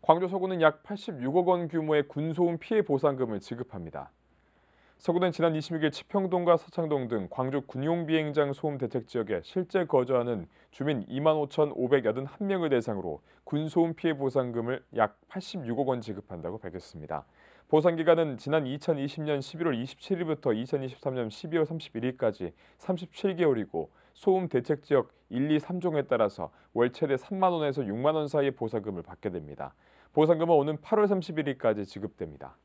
광주 서구는 약 86억 원 규모의 군소음 피해 보상금을 지급합니다. 서구는 지난 26일 치평동과 서창동 등 광주 군용비행장 소음 대책 지역에 실제 거주하는 주민 2 5,581명을 대상으로 군소음 피해 보상금을 약 86억 원 지급한다고 밝혔습니다. 보상 기간은 지난 2020년 11월 27일부터 2023년 12월 31일까지 37개월이고 소음 대책 지역 1, 2, 3종에 따라서 월 최대 3만 원에서 6만 원 사이의 보상금을 받게 됩니다. 보상금은 오는 8월 31일까지 지급됩니다.